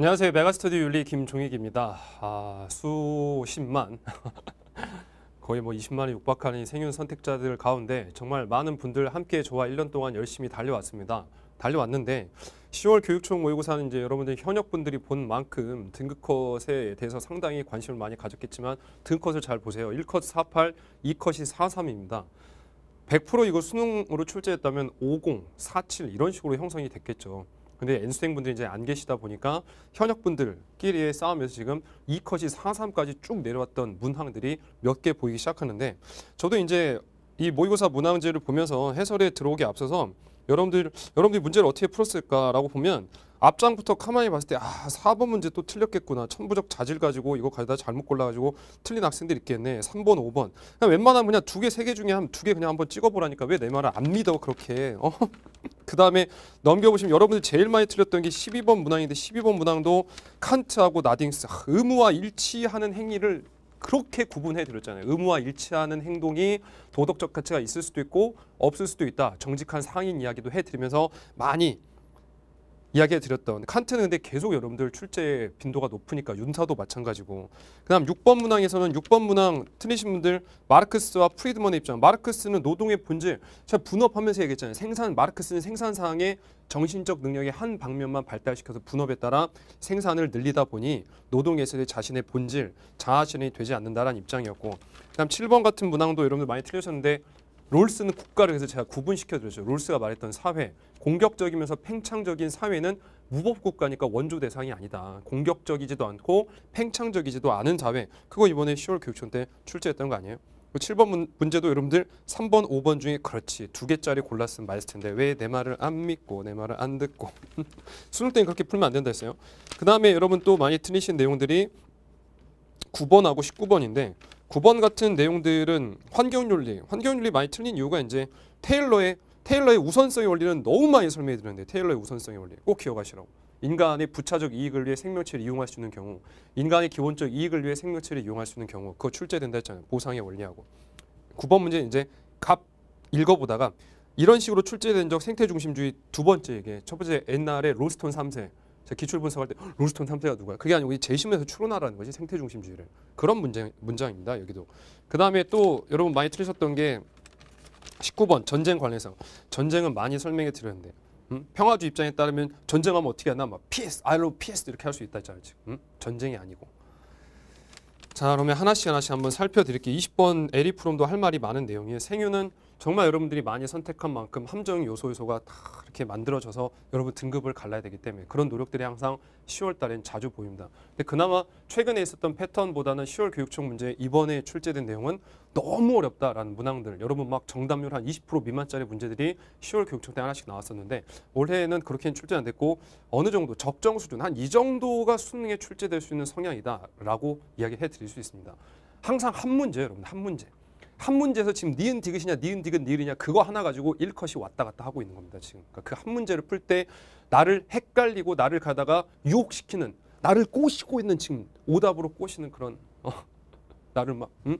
안녕하세요. 메가스터디오 윤리 김종익입니다. 아, 수십만, 거의 뭐 20만에 육박하는 생윤 선택자들 가운데 정말 많은 분들 함께 저와 1년 동안 열심히 달려왔습니다. 달려왔는데 10월 교육청 모의고사는 이제 여러분들 현역분들이 본 만큼 등급컷에 대해서 상당히 관심을 많이 가졌겠지만 등급컷을 잘 보세요. 1컷 48, 2컷이 43입니다. 100% 이거 수능으로 출제했다면 50, 47 이런 식으로 형성이 됐겠죠. 근데 N수생 분들이 이제 안 계시다 보니까 현역 분들끼리의 싸움에서 지금 2컷이 4, 3까지 쭉 내려왔던 문항들이 몇 개 보이기 시작하는데 저도 이제 이 모의고사 문항지를 보면서 해설에 들어오기 앞서서 여러분들 여러분들이 문제를 어떻게 풀었을까라고 보면 앞장부터 가만히 봤을 때 아, 4번 문제 또 틀렸겠구나. 천부적 자질 가지고 이거 가져다 잘못 골라가지고 틀린 학생들 있겠네. 3번, 5번. 그냥 웬만하면 그냥 두 개, 세 개 중에 한 두 개 그냥 한번 찍어보라니까 왜 내 말을 안 믿어 그렇게. 어? 그 다음에 넘겨보시면 여러분들 제일 많이 틀렸던 게 12번 문항인데 12번 문항도 칸트하고 나딩스 아, 의무와 일치하는 행위를 그렇게 구분해 드렸잖아요. 의무와 일치하는 행동이 도덕적 가치가 있을 수도 있고 없을 수도 있다. 정직한 상인 이야기도 해드리면서 많이 이야기해 드렸던 칸트는 근데 계속 여러분들 출제 빈도가 높으니까 윤사도 마찬가지고 그다음 6번 문항에서는 6번 문항 틀리신 분들 마르크스와 프리드먼의 입장 마르크스는 노동의 본질 제가 분업하면서 얘기했잖아요 생산 마르크스는 생산 사항의 정신적 능력의 한 방면만 발달시켜서 분업에 따라 생산을 늘리다 보니 노동에서의 자신의 본질 자아실현이 되지 않는다라는 입장이었고 그다음 7번 같은 문항도 여러분들 많이 틀리셨는데 롤스는 국가를 그래서 제가 구분시켜드렸죠. 롤스가 말했던 사회, 공격적이면서 팽창적인 사회는 무법국가니까 원조 대상이 아니다. 공격적이지도 않고 팽창적이지도 않은 사회. 그거 이번에 10월 교육청 때 출제했던 거 아니에요? 7번 그 문, 제도 여러분들 3번, 5번 중에 그렇지 두 개짜리 골랐으면 맞을 텐데 왜 내 말을 안 믿고 내 말을 안 듣고 수능 때는 그렇게 풀면 안 된다 했어요. 그 다음에 여러분 또 많이 틀리신 내용들이 9번하고 19번인데 9번 같은 내용들은 환경윤리, 환경윤리 많이 틀린 이유가 이제 테일러의 테일러의 우선성의 원리는 너무 많이 설명해 드렸는데 테일러의 우선성의 원리 꼭 기억하시라고. 인간의 부차적 이익을 위해 생명체를 이용할 수 있는 경우, 인간의 기본적 이익을 위해 생명체를 이용할 수 있는 경우 그거 출제된다 했잖아요. 보상의 원리하고. 9번 문제는 이제 갑 읽어보다가 이런 식으로 출제된 적 생태중심주의 두 번째 얘기첫 번째 옛날에 로스톤 3세 제가 기출 분석할 때 롤스톤 상태가누가야 그게 아니고 재심에서 추론하라는 것이 생태 중심주의를 그런 문장, 문장입니다. 여기도 그 다음에 또 여러분 많이 틀리셨던 게 19번 전쟁 관련성 전쟁은 많이 설명해 드렸는데 음? 평화주 입장에 따르면 전쟁하면 어떻게 하나 막 peace, I love peace 이렇게 할 수 있다 했잖아요 지금 음? 전쟁이 아니고 자 그러면 하나씩 하나씩 한번 살펴드릴게요 20번 에리 프롬도 할 말이 많은 내용이에요 생유는 정말 여러분들이 많이 선택한 만큼 함정 요소 요소가 다 이렇게 만들어져서 여러분 등급을 갈라야 되기 때문에 그런 노력들이 항상 10월 달엔 자주 보입니다. 근데 그나마 최근에 있었던 패턴보다는 10월 교육청 문제 이번에 출제된 내용은 너무 어렵다라는 문항들 여러분 막 정답률 한 20% 미만짜리 문제들이 10월 교육청 때 하나씩 나왔었는데 올해는 그렇게는 출제 안 됐고 어느 정도 적정 수준 한 이 정도가 수능에 출제될 수 있는 성향이다라고 이야기해 드릴 수 있습니다. 항상 한 문제 여러분 한 문제 한 문제에서 지금 니은 디귿이냐 니은 디귿 니을이냐 그거 하나 가지고 일컷이 왔다 갔다 하고 있는 겁니다. 지금 그러니까 그한 문제를 풀 때 나를 헷갈리고 나를 가다가 유혹시키는 나를 꼬시고 있는 지금 오답으로 꼬시는 그런 어, 나를 막 음?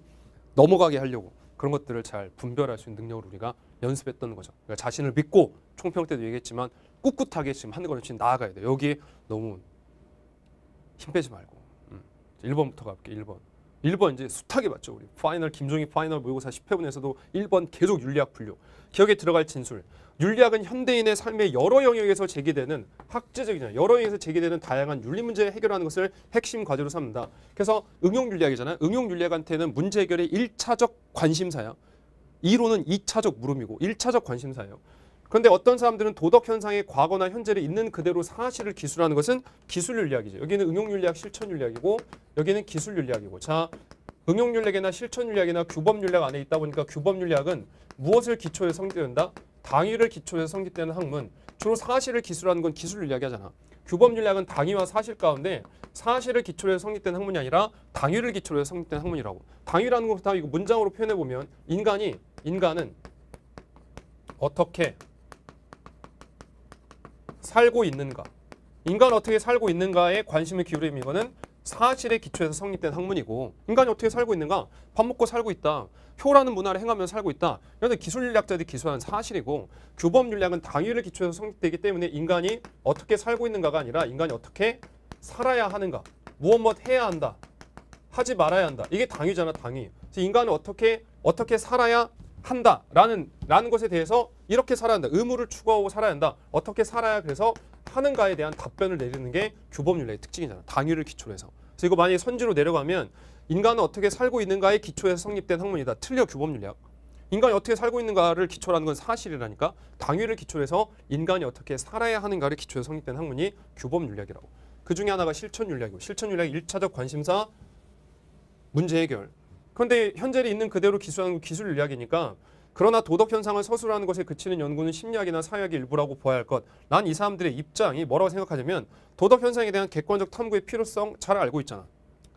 넘어가게 하려고 그런 것들을 잘 분별할 수 있는 능력을 우리가 연습했던 거죠. 그러니까 자신을 믿고 총평 때도 얘기했지만 꿋꿋하게 지금 하한걸 지금 나아가야 돼요. 여기에 너무 힘 빼지 말고 음. 1번부터 가볼게요. 1번. 1번 이제 숱하게 봤죠. 우리 파이널 김종희 파이널 모의고사 10회분에서도 1번 계속 윤리학 분류. 기억에 들어갈 진술. 윤리학은 현대인의 삶의 여러 영역에서 제기되는 학제적이냐 여러 영역에서 제기되는 다양한 윤리 문제 해결하는 것을 핵심 과제로 삼는다. 그래서 응용 윤리학이잖아요. 응용 윤리학한테는 문제 해결의 1차적 관심사야. 이론은 2차적 물음이고 1차적 관심사예요. 그런데 어떤 사람들은 도덕 현상의 과거나 현재를 있는 그대로 사실을 기술하는 것은 기술 윤리학이죠. 여기는 응용 윤리학, 실천 윤리학이고 여기는 기술 윤리학이고. 자, 응용 윤리학이나 실천 윤리학이나 규범 윤리학 안에 있다 보니까 규범 윤리학은 무엇을 기초에 성립된다? 당위를 기초에 성립되는 학문. 주로 사실을 기술하는 건 기술 윤리학이잖아. 하 규범 윤리학은 당위와 사실 가운데 사실을 기초로 성립된 학문이 아니라 당위를 기초로 성립된 학문이라고. 당위라는 것다 부 이거 문장으로 표현해 보면 인간이 인간은 어떻게 살고 있는가 인간 어떻게 살고 있는가에 관심을 기울이면 이거는 사실의 기초에서 성립된 학문이고 인간이 어떻게 살고 있는가 밥 먹고 살고 있다 효라는 문화를 행하면서 살고 있다 이런 기술윤리학자들이 기술하는 사실이고 규범윤리학은 당위를 기초에서 성립되기 때문에 인간이 어떻게 살고 있는가가 아니라 인간이 어떻게 살아야 하는가 무엇 무 해야 한다 하지 말아야 한다 이게 당위잖아 당위 인간은 어떻게 어떻게 살아야 한다라는 라는 것에 대해서 이렇게 살아야 한다. 의무를 추구하고 살아야 한다. 어떻게 살아야 그래서 하는가에 대한 답변을 내리는 게교범윤리의 특징이잖아. 당위를 기초로 해서. 그래서 이거 만약에 선지로 내려가면 인간은 어떻게 살고 있는가의 기초에서 성립된 학문이다. 틀려 교범윤리학 인간이 어떻게 살고 있는가를 기초라는 건 사실이라니까 당위를 기초로 해서 인간이 어떻게 살아야 하는가를 기초로 성립된 학문이 교범윤리학이라고그 중에 하나가 실천윤리학이고 실천윤리학 일차적 관심사 문제 해결 그런데 현재를 있는 그대로 기술하는 기술 이야기니까 그러나 도덕 현상을 서술하는 것에 그치는 연구는 심리학이나 사회학의 일부라고 보아야 할 것. 난 이 사람들의 입장이 뭐라고 생각하냐면 도덕 현상에 대한 객관적 탐구의 필요성 잘 알고 있잖아.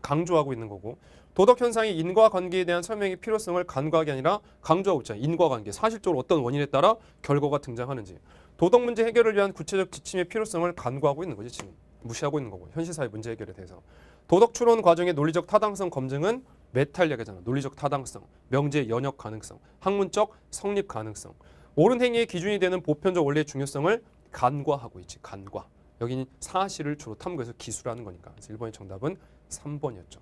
강조하고 있는 거고. 도덕 현상이 인과 관계에 대한 설명의 필요성을 간과하게 아니라 강조하고 있잖아. 인과 관계. 사실적으로 어떤 원인에 따라 결과가 등장하는지. 도덕 문제 해결을 위한 구체적 지침의 필요성을 간과하고 있는 거지, 지금. 무시하고 있는 거고. 현실 사회 문제 해결에 대해서. 도덕 추론 과정의 논리적 타당성 검증은 메탈력이잖아 논리적 타당성, 명제 연역 가능성, 학문적 성립 가능성. 옳은 행위의 기준이 되는 보편적 원리의 중요성을 간과하고 있지. 간과. 여기는 사실을 주로 탐구해서 기술하는 거니까. 그래서 1번의 정답은 3번이었죠.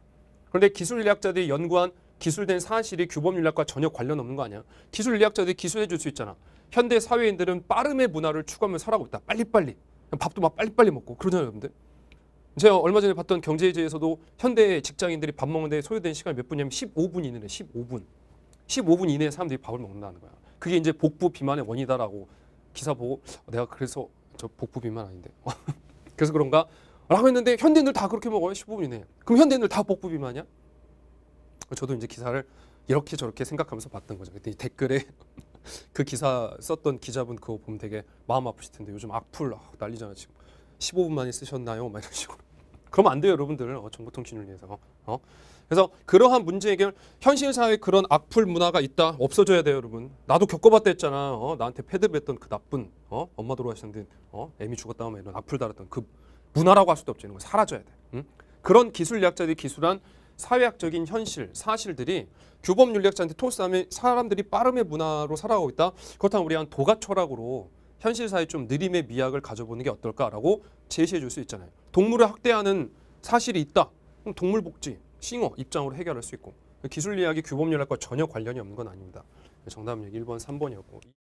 그런데 기술인리학자들이 연구한 기술된 사실이 규범인리학과 전혀 관련 없는 거 아니야. 기술인리학자들이 기술해 줄 수 있잖아. 현대 사회인들은 빠름의 문화를 추구하며 살아가고 있다. 빨리빨리. 밥도 막 빨리빨리 먹고 그러잖아요, 여러분들. 제가 얼마 전에 봤던 경제제에서도 현대의 직장인들이 밥 먹는 데 소요된 시간이 몇 분이냐면 15분 이내래 15분. 15분 이내에 사람들이 밥을 먹는다는 거야. 그게 이제 복부 비만의 원이다라고 인 기사 보고 내가 그래서 저 복부 비만 아닌데. 그래서 그런가? 라고 했는데 현대인들 다 그렇게 먹어요. 15분 이내에. 그럼 현대인들 다 복부 비만이야? 저도 이제 기사를 이렇게 저렇게 생각하면서 봤던 거죠. 그때 댓글에 그 기사 썼던 기자분 그거 보면 되게 마음 아프실 텐데 요즘 악플 아, 난리잖아 지금. 15분 만에 쓰셨나요? 막 이런 식으로. 그러면 안 돼요, 여러분들. 어, 정보통신을 위해서. 어? 그래서 그러한 문제 해결, 현실 사회에 그런 악플 문화가 있다. 없어져야 돼요, 여러분. 나도 겪어봤다 했잖아. 어? 나한테 패드뱉던 그 나쁜, 어? 엄마 돌아가셨는데, 어? 애미 죽었다 하면 이런 악플 달았던 그 문화라고 할 수도 없지. 이런 거 사라져야 돼. 응? 그런 기술약자들이 기술한 사회학적인 현실, 사실들이 규범 윤리학자한테 토스하면 사람들이 빠름의 문화로 살아가고 있다. 그렇다면 우리 한 도가 철학으로 현실사에 좀 느림의 미학을 가져보는 게 어떨까라고 제시해 줄 수 있잖아요. 동물을 학대하는 사실이 있다. 그럼 동물복지, 싱어 입장으로 해결할 수 있고 기술리학이 규범연락과 전혀 관련이 없는 건 아닙니다. 정답은 1번, 3번이었고